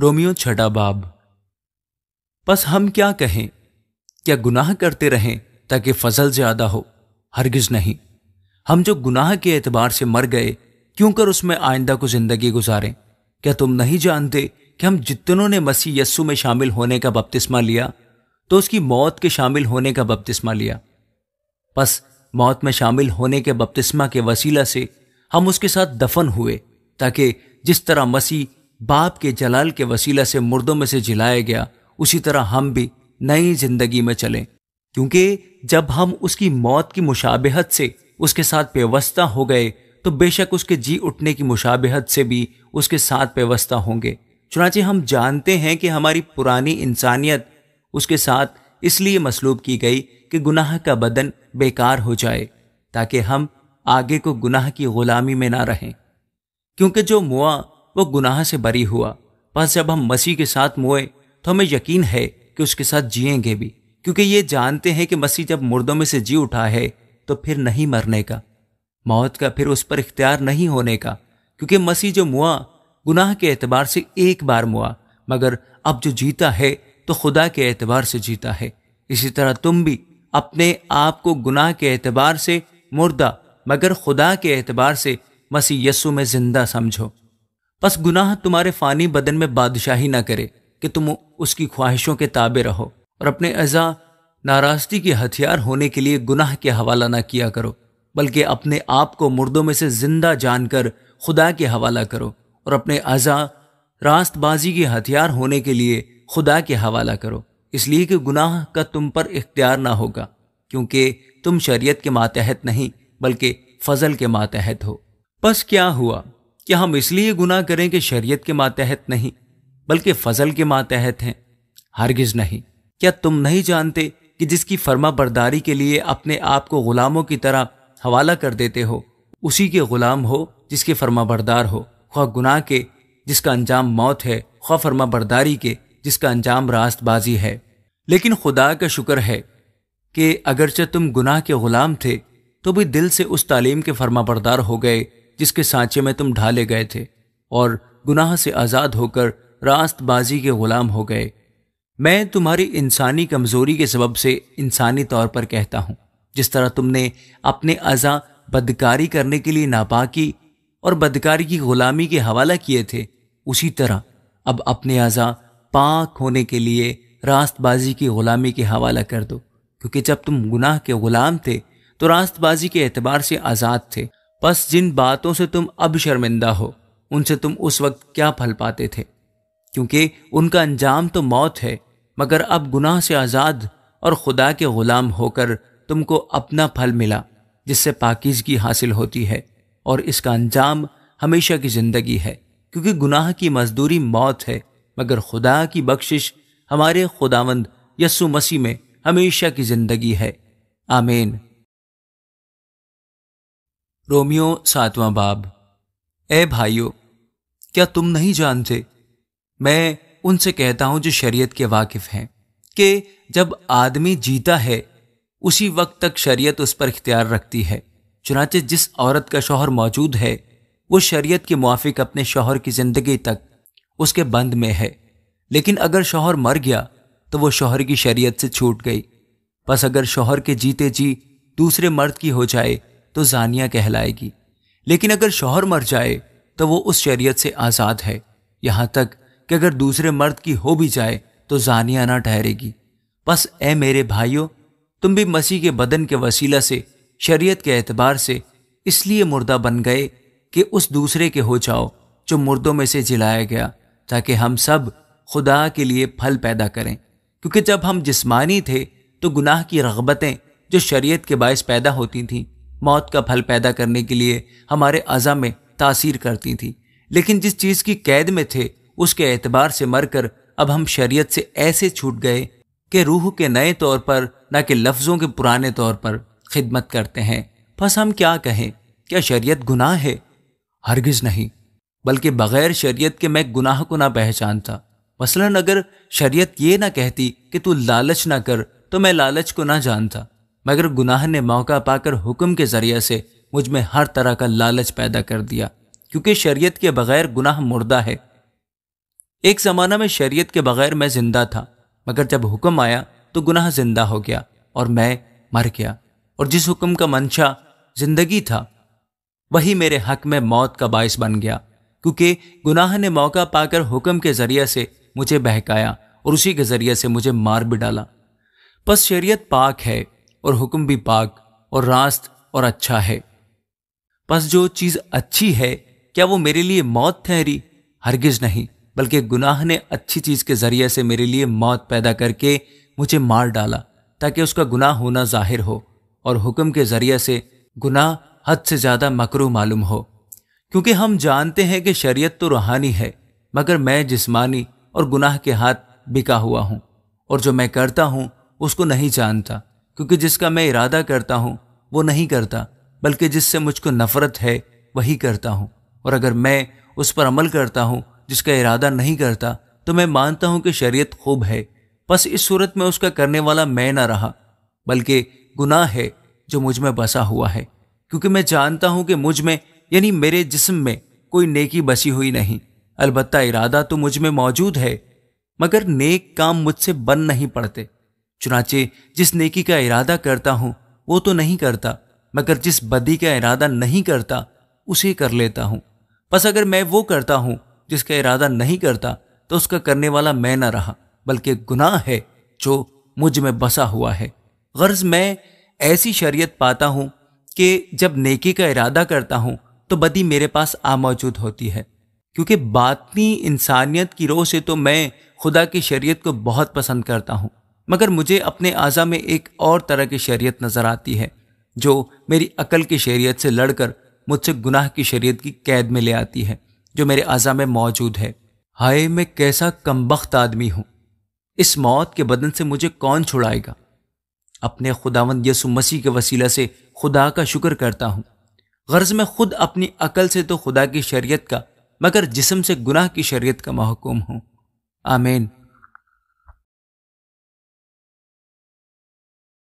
Romeo छठा बाब बस हम क्या कहें क्या गुनाह करते रहें ताकि फजल ज्यादा हो हरगिज नहीं हम जो गुनाह के एतबार से मर गए क्यों कर उसमें आइंदा को जिंदगी गुजारें क्या तुम नहीं जानते कि हम जितनों ने मसीह यस्सु में शामिल होने का बपतिस्मा लिया तो उसकी मौत के शामिल होने का बपतिस्मा लिया बस मौत में शामिल होने के बपतिस्मा के वसीला से हम उसके साथ दफन हुए ताकि जिस तरह मसीह बाप के जलाल के वसीला से मुर्दों में से जिलाया गया उसी तरह हम भी नई जिंदगी में चलें क्योंकि जब हम उसकी मौत की मुशाबहत से उसके साथ व्यवस्था हो गए तो बेशक उसके जी उठने की मुशाबहत से भी उसके साथ व्यवस्था होंगे चुनाचे हम जानते हैं कि हमारी पुरानी इंसानियत उसके साथ इसलिए मसलूब की गई कि गुनाह का बदन बेकार हो जाए ताकि हम आगे को गुनाह की गुलामी में ना रहें क्योंकि जो मुआ वह गुनाह से बरी हुआ पर जब हम मसीह के साथ मोए तो हमें यकीन है कि उसके साथ जिएंगे भी क्योंकि ये जानते हैं कि मसीह जब मुर्दों में से जी उठा है तो फिर नहीं मरने का मौत का फिर उस पर इख्तियार नहीं होने का क्योंकि मसीह जो मुआ गुनाह के एतबार से एक बार मुआ मगर अब जो जीता है तो खुदा के एतबार से जीता है इसी तरह तुम भी अपने आप को गुनाह के एतबार से मुर्दा मगर खुदा के एतबार से मसीह यस्सु में जिंदा समझो बस गुनाह तुम्हारे फानी बदन में बादशाही ना करे कि तुम उसकी ख्वाहिशों के ताबे रहो और अपने अज़ा नाराज़गी के हथियार होने के लिए गुनाह के हवाला ना किया करो बल्कि अपने आप को मुर्दों में से जिंदा जानकर खुदा के हवाला करो और अपने अज़ा रास्तबाजी के हथियार होने के लिए खुदा के हवाला करो इसलिए कि गुनाह का तुम पर इख्तियार ना होगा क्योंकि तुम शरीयत के मातहत नहीं बल्कि फजल के मातहत हो बस क्या हुआ कि हम इसलिए गुनाह करें कि शरीयत के मातहत नहीं बल्कि फजल के मातहत हैं हरगिज नहीं क्या तुम नहीं जानते कि जिसकी फर्मा बरदारी के लिए अपने आप को गुलामों की तरह हवाला कर देते हो उसी के गुलाम हो जिसके फर्मा बरदार हो ख्वा गुनाह के जिसका अंजाम मौत है ख्वा फर्मा बरदारी के जिसका अंजाम रास्तबाजी है लेकिन खुदा का शुक्र है कि अगरचे तुम गुनाह के गुलाम थे तो भी दिल से उस तालीम के फर्मा बरदार हो गए जिसके सांचे में तुम ढाले गए थे और गुनाह से आज़ाद होकर रास्तबाजी के गुलाम हो गए मैं तुम्हारी इंसानी कमज़ोरी के सबब से इंसानी तौर पर कहता हूँ जिस तरह तुमने अपने अज़ा बदकारी करने के लिए नापाकी और बदकारी की गुलामी के हवाला किए थे उसी तरह अब अपने अज़ा पाक होने के लिए रास्तबाजी की गुलामी के हवाला कर दो क्योंकि जब तुम गुनाह के गुलाम थे तो रास्तबाजी के एतबार से आज़ाद थे बस जिन बातों से तुम अब शर्मिंदा हो उनसे तुम उस वक्त क्या फल पाते थे क्योंकि उनका अंजाम तो मौत है मगर अब गुनाह से आज़ाद और खुदा के ग़ुलाम होकर तुमको अपना फल मिला जिससे पाकिजगी हासिल होती है और इसका अंजाम हमेशा की ज़िंदगी है क्योंकि गुनाह की मजदूरी मौत है मगर खुदा की बख्शिश हमारे खुदावंद यसु मसीह में हमेशा की ज़िंदगी है आमीन रोमियो सातवां बाब ए भाइयों क्या तुम नहीं जानते मैं उनसे कहता हूं जो शरीयत के वाकिफ हैं कि जब आदमी जीता है उसी वक्त तक शरीयत उस पर इख्तियार रखती है चुनाचे जिस औरत का शौहर मौजूद है वो शरीयत के मुआफिक अपने शौहर की ज़िंदगी तक उसके बंद में है लेकिन अगर शौहर मर गया तो वो शौहर की शरीयत से छूट गई बस अगर शौहर के जीते जी दूसरे मर्द की हो जाए तो जानिया कहलाएगी लेकिन अगर शौहर मर जाए तो वो उस शरीयत से आज़ाद है यहाँ तक कि अगर दूसरे मर्द की हो भी जाए तो जानिया ना ठहरेगी बस ए मेरे भाइयों तुम भी मसीह के बदन के वसीला से शरीयत के एतबार से इसलिए मुर्दा बन गए कि उस दूसरे के हो जाओ जो मुर्दों में से जिलाया गया ताकि हम सब खुदा के लिए फल पैदा करें क्योंकि जब हम जिस्मानी थे तो गुनाह की रगबतें जो शरीयत के बायस पैदा होती थीं मौत का फल पैदा करने के लिए हमारे अज़ा में तासीर करती थी लेकिन जिस चीज़ की कैद में थे उसके एतबार से मरकर अब हम शरीयत से ऐसे छूट गए कि रूह के नए तौर पर न कि लफ्ज़ों के पुराने तौर पर खिदमत करते हैं बस हम क्या कहें क्या शरीयत गुनाह है हरगिज़ नहीं बल्कि बग़ैर शरीयत के मैं गुनाह को ना पहचानता मसलन अगर शरीयत ये ना कहती कि तू लालच ना कर तो मैं लालच को ना जानता मगर गुनाह ने मौका पाकर हुक्म के ज़रिए से मुझ में हर तरह का लालच पैदा कर दिया क्योंकि शरीयत के बगैर गुनाह मुर्दा है एक ज़माना में शरीयत के बगैर मैं ज़िंदा था मगर जब हुक्म आया तो गुनाह ज़िंदा हो गया और मैं मर गया और जिस हुक्म का मंशा जिंदगी था वही मेरे हक में मौत का बायस बन गया क्योंकि गुनाह ने मौका पाकर हुक्म के ज़रिए से मुझे बहकाया और उसी के ज़रिए से मुझे मार भी डाला बस शरीयत पाक है और हुक्म भी पाक और रास्त और अच्छा है बस जो चीज अच्छी है क्या वो मेरे लिए मौत ठहरी हरगिज नहीं बल्कि गुनाह ने अच्छी चीज के जरिए से मेरे लिए मौत पैदा करके मुझे मार डाला ताकि उसका गुनाह होना जाहिर हो और हुक्म के जरिए से गुनाह हद से ज्यादा मकरू मालूम हो क्योंकि हम जानते हैं कि शरीयत तो रूहानी है मगर मैं जिस्मानी और गुनाह के हाथ बिका हुआ हूं और जो मैं करता हूं उसको नहीं जानता क्योंकि जिसका मैं इरादा करता हूँ वो नहीं करता बल्कि जिससे मुझको नफरत है वही करता हूँ और अगर मैं उस पर अमल करता हूँ जिसका इरादा नहीं करता तो मैं मानता हूँ कि शरीयत खूब है बस इस सूरत में उसका करने वाला मैं ना रहा बल्कि गुनाह है जो मुझ में बसा हुआ है क्योंकि मैं जानता हूँ कि मुझ में यानी मेरे जिस्म में कोई नेकी बसी हुई नहीं अलबत्ता इरादा तो मुझ में मौजूद है मगर नेक काम मुझसे बन नहीं पड़ते चुनाचे जिस नेकी का इरादा करता हूँ वो तो नहीं करता मगर जिस बदी का इरादा नहीं करता उसे कर लेता हूँ बस अगर मैं वो करता हूँ जिसका इरादा नहीं करता तो उसका करने वाला मैं ना रहा बल्कि गुनाह है जो मुझ में बसा हुआ है गर्ज मैं ऐसी शरीयत पाता हूँ कि जब नेकी का इरादा करता हूँ तो बदी मेरे पास आ मौजूद होती है क्योंकि बातनी इंसानियत की रोह से तो मैं खुदा की शरीयत को बहुत पसंद करता हूँ मगर मुझे अपने आज़ा में एक और तरह की शरीयत नज़र आती है जो मेरी अकल की शरीयत से लड़कर मुझसे गुनाह की शरीयत की कैद में ले आती है जो मेरे आज़ा में मौजूद है हाय मैं कैसा कमबख्त आदमी हूँ इस मौत के बदन से मुझे कौन छुड़ाएगा अपने खुदावंद यसु मसीह के वसीला से खुदा का शुक्र करता हूँ गर्ज में खुद अपनी अकल से तो खुदा की शरीयत का मगर जिसम से गुनाह की शरीयत का महकूम हूँ आमीन